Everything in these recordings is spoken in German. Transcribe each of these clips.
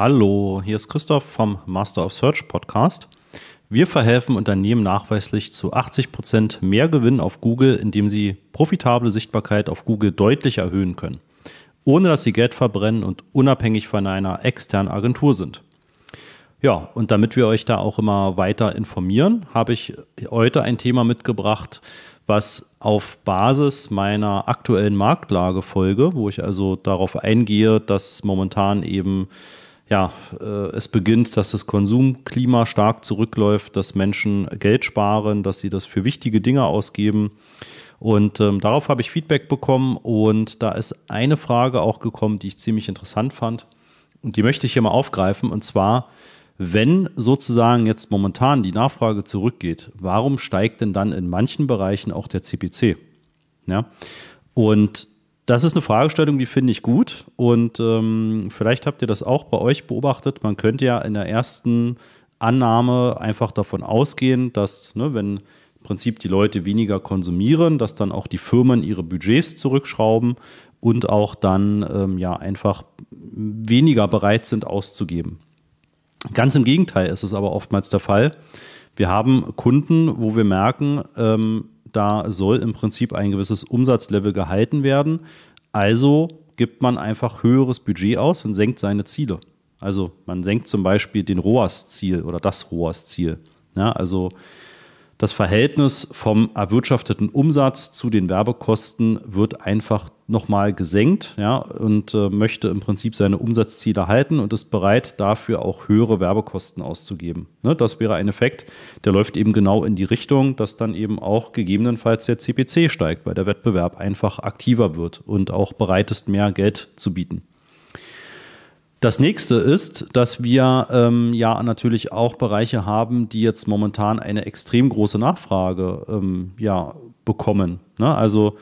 Hallo, hier ist Christoph vom Master of Search Podcast. Wir verhelfen Unternehmen nachweislich zu 80% Prozent mehr Gewinn auf Google, indem sie profitable Sichtbarkeit auf Google deutlich erhöhen können, ohne dass sie Geld verbrennen und unabhängig von einer externen Agentur sind. Ja, und damit wir euch da auch immer weiter informieren, habe ich heute ein Thema mitgebracht, was auf Basis meiner aktuellen Marktlage folge, wo ich also darauf eingehe, dass momentan eben ja, äh, es beginnt, dass das Konsumklima stark zurückläuft, dass Menschen Geld sparen, dass sie das für wichtige Dinge ausgeben. Und ähm, darauf habe ich Feedback bekommen und da ist eine Frage auch gekommen, die ich ziemlich interessant fand. Und die möchte ich hier mal aufgreifen. Und zwar, wenn sozusagen jetzt momentan die Nachfrage zurückgeht, warum steigt denn dann in manchen Bereichen auch der CPC? Ja? Und das ist eine Fragestellung, die finde ich gut. Und ähm, vielleicht habt ihr das auch bei euch beobachtet. Man könnte ja in der ersten Annahme einfach davon ausgehen, dass, ne, wenn im Prinzip die Leute weniger konsumieren, dass dann auch die Firmen ihre Budgets zurückschrauben und auch dann ähm, ja einfach weniger bereit sind auszugeben. Ganz im Gegenteil ist es aber oftmals der Fall. Wir haben Kunden, wo wir merken, ähm, da soll im Prinzip ein gewisses Umsatzlevel gehalten werden. Also gibt man einfach höheres Budget aus und senkt seine Ziele. Also man senkt zum Beispiel den ROAS-Ziel oder das ROAS-Ziel. Ja, also das Verhältnis vom erwirtschafteten Umsatz zu den Werbekosten wird einfach nochmal gesenkt ja, und äh, möchte im Prinzip seine Umsatzziele halten und ist bereit, dafür auch höhere Werbekosten auszugeben. Ne, das wäre ein Effekt, der läuft eben genau in die Richtung, dass dann eben auch gegebenenfalls der CPC steigt, weil der Wettbewerb einfach aktiver wird und auch bereit ist, mehr Geld zu bieten. Das nächste ist, dass wir ähm, ja natürlich auch Bereiche haben, die jetzt momentan eine extrem große Nachfrage ähm, ja, bekommen. Ne? Also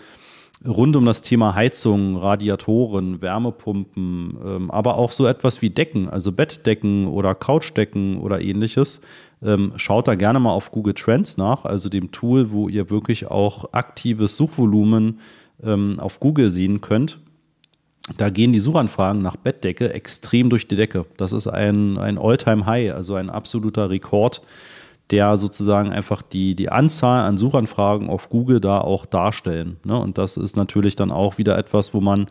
rund um das Thema Heizung, Radiatoren, Wärmepumpen, ähm, aber auch so etwas wie Decken, also Bettdecken oder Couchdecken oder ähnliches. Ähm, schaut da gerne mal auf Google Trends nach, also dem Tool, wo ihr wirklich auch aktives Suchvolumen ähm, auf Google sehen könnt da gehen die Suchanfragen nach Bettdecke extrem durch die Decke. Das ist ein, ein All-Time-High, also ein absoluter Rekord, der sozusagen einfach die, die Anzahl an Suchanfragen auf Google da auch darstellen. Ne? Und das ist natürlich dann auch wieder etwas, wo man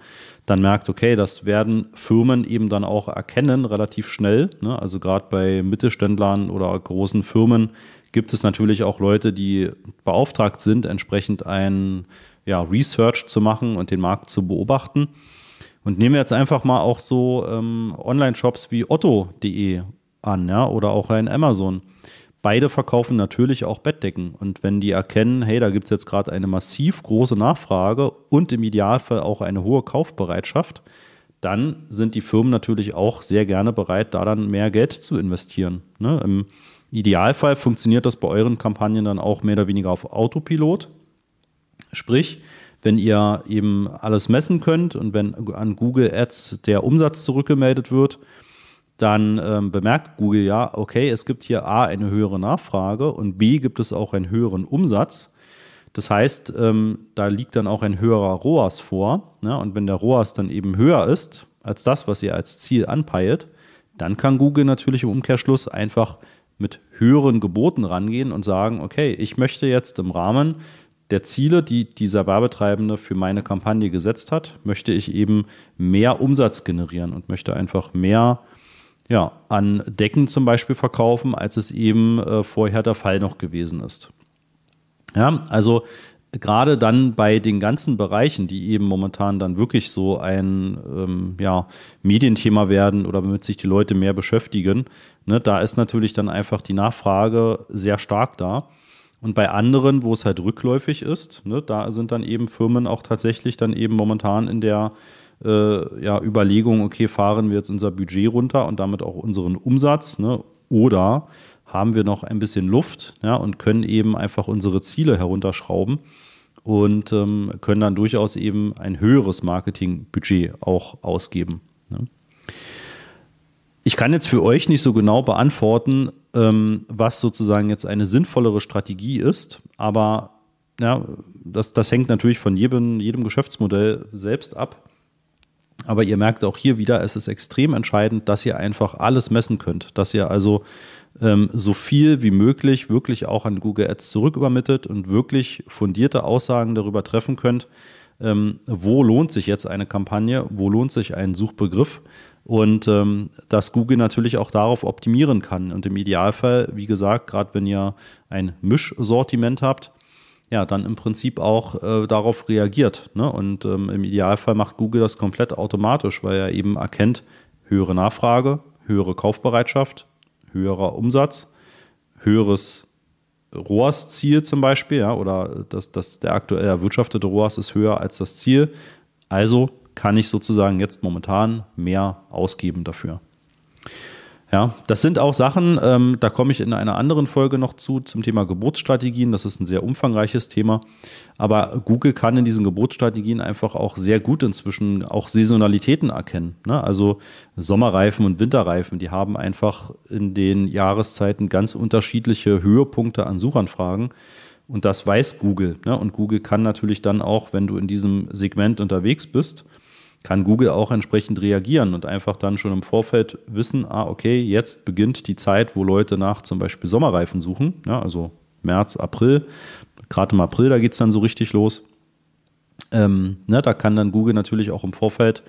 dann merkt, okay, das werden Firmen eben dann auch erkennen, relativ schnell. Ne? Also gerade bei Mittelständlern oder großen Firmen gibt es natürlich auch Leute, die beauftragt sind, entsprechend ein ja, Research zu machen und den Markt zu beobachten. Und nehmen wir jetzt einfach mal auch so ähm, Online-Shops wie otto.de an, ja, oder auch ein Amazon. Beide verkaufen natürlich auch Bettdecken. Und wenn die erkennen, hey, da gibt es jetzt gerade eine massiv große Nachfrage und im Idealfall auch eine hohe Kaufbereitschaft, dann sind die Firmen natürlich auch sehr gerne bereit, da dann mehr Geld zu investieren. Ne? Im Idealfall funktioniert das bei euren Kampagnen dann auch mehr oder weniger auf Autopilot. Sprich, wenn ihr eben alles messen könnt und wenn an Google Ads der Umsatz zurückgemeldet wird, dann ähm, bemerkt Google ja, okay, es gibt hier A eine höhere Nachfrage und B gibt es auch einen höheren Umsatz. Das heißt, ähm, da liegt dann auch ein höherer ROAS vor. Ne? Und wenn der ROAS dann eben höher ist als das, was ihr als Ziel anpeilt, dann kann Google natürlich im Umkehrschluss einfach mit höheren Geboten rangehen und sagen, okay, ich möchte jetzt im Rahmen der Ziele, die dieser Werbetreibende für meine Kampagne gesetzt hat, möchte ich eben mehr Umsatz generieren und möchte einfach mehr ja, an Decken zum Beispiel verkaufen, als es eben äh, vorher der Fall noch gewesen ist. Ja, also gerade dann bei den ganzen Bereichen, die eben momentan dann wirklich so ein ähm, ja, Medienthema werden oder womit sich die Leute mehr beschäftigen, ne, da ist natürlich dann einfach die Nachfrage sehr stark da. Und bei anderen, wo es halt rückläufig ist, ne, da sind dann eben Firmen auch tatsächlich dann eben momentan in der äh, ja, Überlegung, okay, fahren wir jetzt unser Budget runter und damit auch unseren Umsatz ne, oder haben wir noch ein bisschen Luft ja, und können eben einfach unsere Ziele herunterschrauben und ähm, können dann durchaus eben ein höheres Marketingbudget auch ausgeben. Ne? Ich kann jetzt für euch nicht so genau beantworten, ähm, was sozusagen jetzt eine sinnvollere Strategie ist. Aber ja, das, das hängt natürlich von jedem, jedem Geschäftsmodell selbst ab. Aber ihr merkt auch hier wieder, es ist extrem entscheidend, dass ihr einfach alles messen könnt, dass ihr also ähm, so viel wie möglich wirklich auch an Google Ads zurückübermittelt und wirklich fundierte Aussagen darüber treffen könnt, ähm, wo lohnt sich jetzt eine Kampagne, wo lohnt sich ein Suchbegriff und ähm, dass Google natürlich auch darauf optimieren kann. Und im Idealfall, wie gesagt, gerade wenn ihr ein Mischsortiment habt, ja, dann im Prinzip auch äh, darauf reagiert. Ne? Und ähm, im Idealfall macht Google das komplett automatisch, weil er eben erkennt, höhere Nachfrage, höhere Kaufbereitschaft, höherer Umsatz, höheres ROAS-Ziel zum Beispiel, ja, oder dass das, der aktuell erwirtschaftete ROAS ist höher als das Ziel. Also kann ich sozusagen jetzt momentan mehr ausgeben dafür. Ja, das sind auch Sachen, ähm, da komme ich in einer anderen Folge noch zu, zum Thema Geburtsstrategien. Das ist ein sehr umfangreiches Thema. Aber Google kann in diesen Geburtsstrategien einfach auch sehr gut inzwischen auch Saisonalitäten erkennen. Ne? Also Sommerreifen und Winterreifen, die haben einfach in den Jahreszeiten ganz unterschiedliche Höhepunkte an Suchanfragen. Und das weiß Google. Ne? Und Google kann natürlich dann auch, wenn du in diesem Segment unterwegs bist, kann Google auch entsprechend reagieren und einfach dann schon im Vorfeld wissen, ah, okay, jetzt beginnt die Zeit, wo Leute nach zum Beispiel Sommerreifen suchen, ja, ne, also März, April, gerade im April, da geht es dann so richtig los. Ähm, ne, da kann dann Google natürlich auch im Vorfeld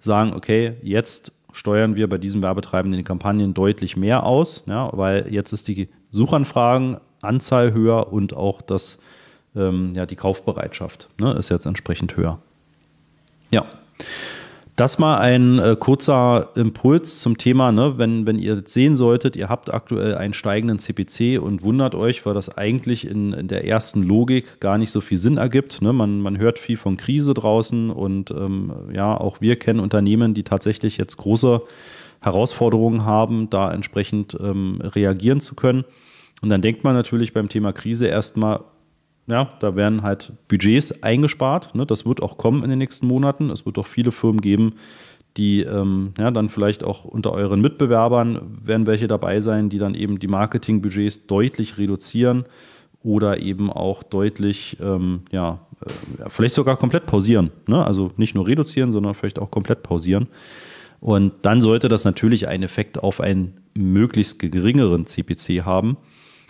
sagen, okay, jetzt steuern wir bei diesen werbetreibenden Kampagnen deutlich mehr aus, ja, ne, weil jetzt ist die Suchanfragenanzahl höher und auch das, ähm, ja, die Kaufbereitschaft ne, ist jetzt entsprechend höher. Ja. Das mal ein äh, kurzer Impuls zum Thema, ne? wenn, wenn ihr sehen solltet, ihr habt aktuell einen steigenden CPC und wundert euch, weil das eigentlich in, in der ersten Logik gar nicht so viel Sinn ergibt. Ne? Man, man hört viel von Krise draußen und ähm, ja, auch wir kennen Unternehmen, die tatsächlich jetzt große Herausforderungen haben, da entsprechend ähm, reagieren zu können. Und dann denkt man natürlich beim Thema Krise erstmal, ja, da werden halt Budgets eingespart. Ne? Das wird auch kommen in den nächsten Monaten. Es wird auch viele Firmen geben, die ähm, ja, dann vielleicht auch unter euren Mitbewerbern werden welche dabei sein, die dann eben die Marketingbudgets deutlich reduzieren oder eben auch deutlich, ähm, ja, äh, vielleicht sogar komplett pausieren. Ne? Also nicht nur reduzieren, sondern vielleicht auch komplett pausieren. Und dann sollte das natürlich einen Effekt auf einen möglichst geringeren CPC haben.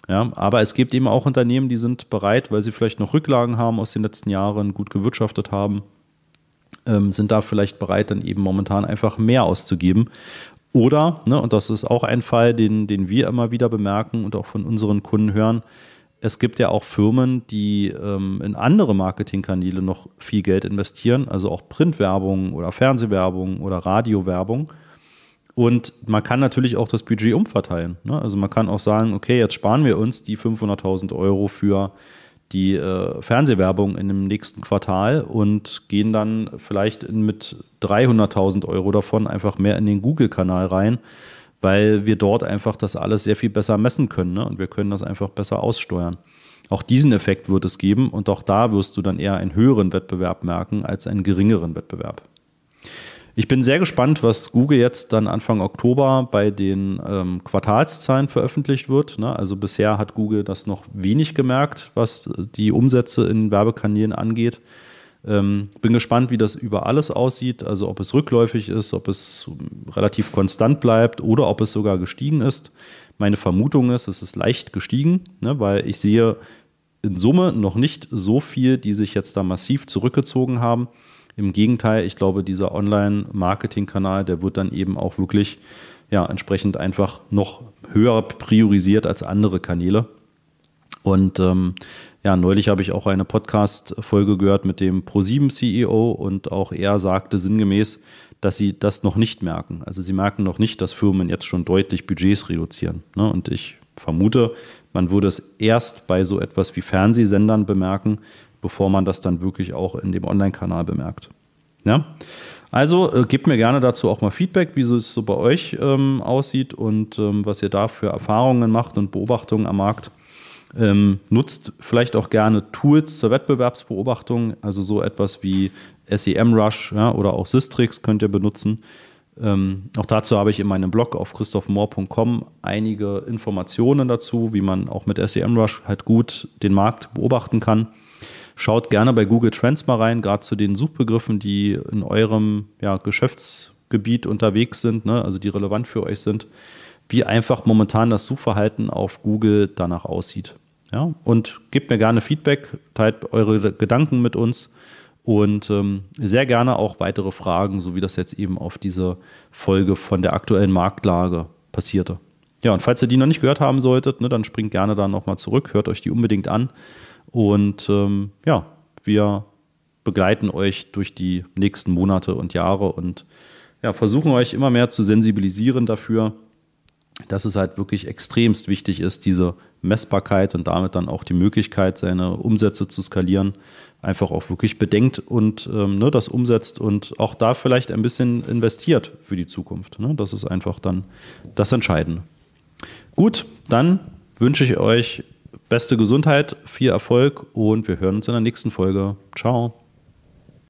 Ja, aber es gibt eben auch Unternehmen, die sind bereit, weil sie vielleicht noch Rücklagen haben aus den letzten Jahren, gut gewirtschaftet haben, ähm, sind da vielleicht bereit, dann eben momentan einfach mehr auszugeben. Oder, ne, und das ist auch ein Fall, den, den wir immer wieder bemerken und auch von unseren Kunden hören, es gibt ja auch Firmen, die ähm, in andere Marketingkanäle noch viel Geld investieren, also auch Printwerbung oder Fernsehwerbung oder Radiowerbung und man kann natürlich auch das Budget umverteilen. Ne? Also man kann auch sagen, okay, jetzt sparen wir uns die 500.000 Euro für die äh, Fernsehwerbung in dem nächsten Quartal und gehen dann vielleicht mit 300.000 Euro davon einfach mehr in den Google-Kanal rein, weil wir dort einfach das alles sehr viel besser messen können ne? und wir können das einfach besser aussteuern. Auch diesen Effekt wird es geben und auch da wirst du dann eher einen höheren Wettbewerb merken als einen geringeren Wettbewerb. Ich bin sehr gespannt, was Google jetzt dann Anfang Oktober bei den ähm, Quartalszahlen veröffentlicht wird. Ne? Also bisher hat Google das noch wenig gemerkt, was äh, die Umsätze in Werbekanälen angeht. Ähm, bin gespannt, wie das über alles aussieht, also ob es rückläufig ist, ob es ähm, relativ konstant bleibt oder ob es sogar gestiegen ist. Meine Vermutung ist, es ist leicht gestiegen, ne? weil ich sehe in Summe noch nicht so viel, die sich jetzt da massiv zurückgezogen haben. Im Gegenteil, ich glaube, dieser Online-Marketing-Kanal, der wird dann eben auch wirklich ja, entsprechend einfach noch höher priorisiert als andere Kanäle. Und ähm, ja, neulich habe ich auch eine Podcast-Folge gehört mit dem ProSieben-CEO und auch er sagte sinngemäß, dass sie das noch nicht merken. Also sie merken noch nicht, dass Firmen jetzt schon deutlich Budgets reduzieren. Ne? Und ich vermute, man würde es erst bei so etwas wie Fernsehsendern bemerken, bevor man das dann wirklich auch in dem Online-Kanal bemerkt. Ja? Also äh, gebt mir gerne dazu auch mal Feedback, wie es so bei euch ähm, aussieht und ähm, was ihr da für Erfahrungen macht und Beobachtungen am Markt. Ähm, nutzt vielleicht auch gerne Tools zur Wettbewerbsbeobachtung, also so etwas wie SEMrush ja, oder auch Systrix könnt ihr benutzen. Ähm, auch dazu habe ich in meinem Blog auf christophmoor.com einige Informationen dazu, wie man auch mit SEM Rush halt gut den Markt beobachten kann. Schaut gerne bei Google Trends mal rein, gerade zu den Suchbegriffen, die in eurem ja, Geschäftsgebiet unterwegs sind, ne? also die relevant für euch sind, wie einfach momentan das Suchverhalten auf Google danach aussieht. Ja? Und gebt mir gerne Feedback, teilt eure Gedanken mit uns und ähm, sehr gerne auch weitere Fragen, so wie das jetzt eben auf diese Folge von der aktuellen Marktlage passierte. Ja, und falls ihr die noch nicht gehört haben solltet, ne, dann springt gerne da nochmal zurück, hört euch die unbedingt an. Und ähm, ja, wir begleiten euch durch die nächsten Monate und Jahre und ja, versuchen euch immer mehr zu sensibilisieren dafür, dass es halt wirklich extremst wichtig ist, diese Messbarkeit und damit dann auch die Möglichkeit, seine Umsätze zu skalieren, einfach auch wirklich bedenkt und ähm, ne, das umsetzt und auch da vielleicht ein bisschen investiert für die Zukunft. Ne? Das ist einfach dann das Entscheidende. Gut, dann wünsche ich euch beste Gesundheit, viel Erfolg und wir hören uns in der nächsten Folge. Ciao.